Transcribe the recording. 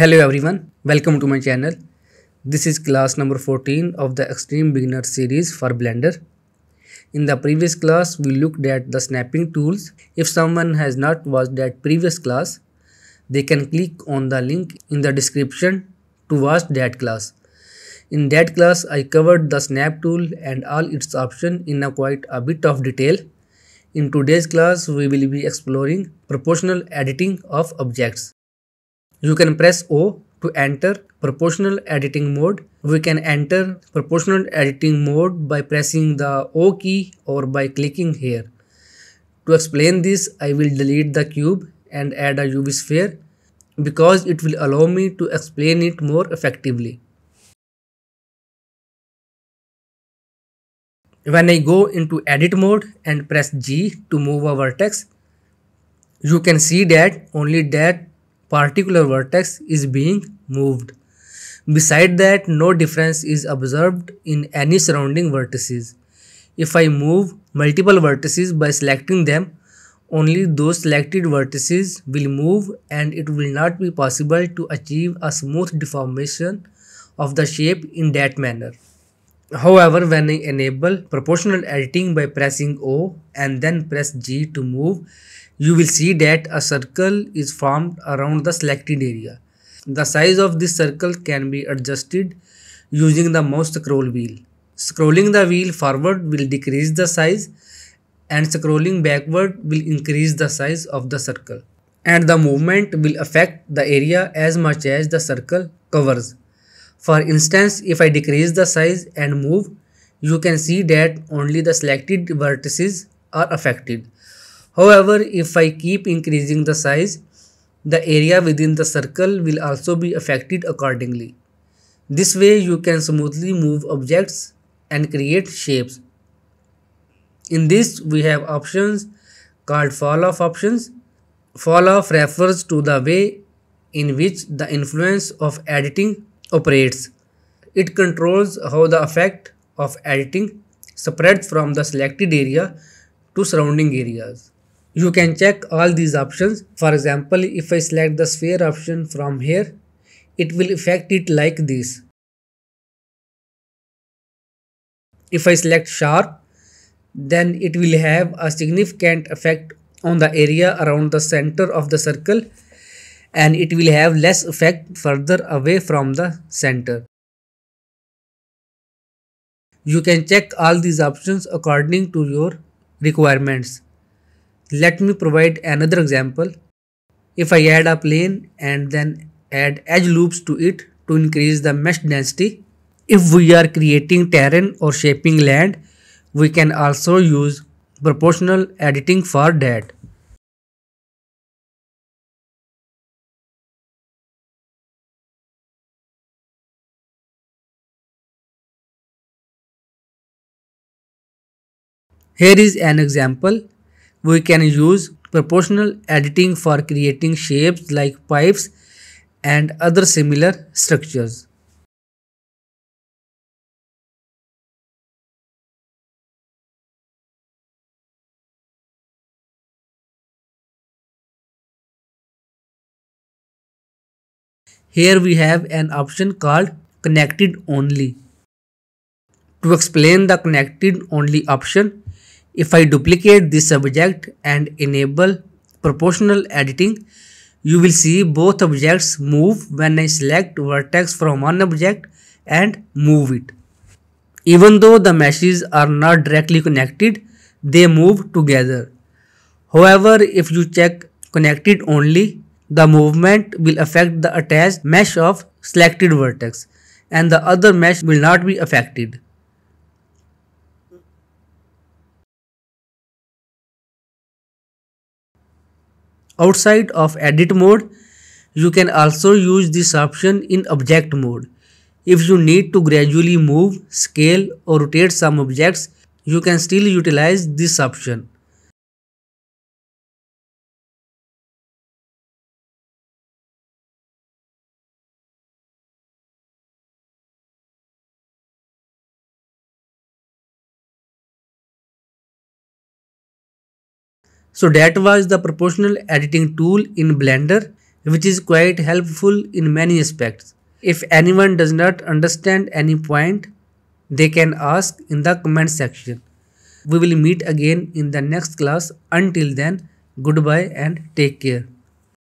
Hello everyone, welcome to my channel. This is class number 14 of the Extreme Beginner series for Blender. In the previous class, we looked at the snapping tools. If someone has not watched that previous class, they can click on the link in the description to watch that class. In that class, I covered the snap tool and all its options in a quite a bit of detail. In today's class, we will be exploring proportional editing of objects. You can press O to enter proportional editing mode. We can enter proportional editing mode by pressing the O key or by clicking here. To explain this, I will delete the cube and add a UV sphere because it will allow me to explain it more effectively. When I go into edit mode and press G to move a vertex, you can see that only that particular vertex is being moved. Beside that, no difference is observed in any surrounding vertices. If I move multiple vertices by selecting them, only those selected vertices will move and it will not be possible to achieve a smooth deformation of the shape in that manner. However, when I enable proportional editing by pressing O and then press G to move, you will see that a circle is formed around the selected area. The size of this circle can be adjusted using the mouse scroll wheel. Scrolling the wheel forward will decrease the size and scrolling backward will increase the size of the circle. And the movement will affect the area as much as the circle covers. For instance, if I decrease the size and move, you can see that only the selected vertices are affected. However, if I keep increasing the size, the area within the circle will also be affected accordingly. This way you can smoothly move objects and create shapes. In this we have options called fall off options. Fall off refers to the way in which the influence of editing operates. It controls how the effect of editing spreads from the selected area to surrounding areas. You can check all these options. For example, if I select the sphere option from here, it will affect it like this. If I select sharp, then it will have a significant effect on the area around the center of the circle and it will have less effect further away from the center. You can check all these options according to your requirements. Let me provide another example. If I add a plane and then add edge loops to it to increase the mesh density, if we are creating terrain or shaping land, we can also use proportional editing for that. Here is an example. We can use proportional editing for creating shapes like pipes and other similar structures. Here we have an option called connected only. To explain the connected only option, if I duplicate this object and enable proportional editing, you will see both objects move when I select vertex from one object and move it. Even though the meshes are not directly connected, they move together. However, if you check connected only, the movement will affect the attached mesh of selected vertex and the other mesh will not be affected. Outside of edit mode, you can also use this option in object mode. If you need to gradually move, scale or rotate some objects, you can still utilize this option. So that was the proportional editing tool in Blender which is quite helpful in many aspects. If anyone does not understand any point, they can ask in the comment section. We will meet again in the next class. Until then, goodbye and take care.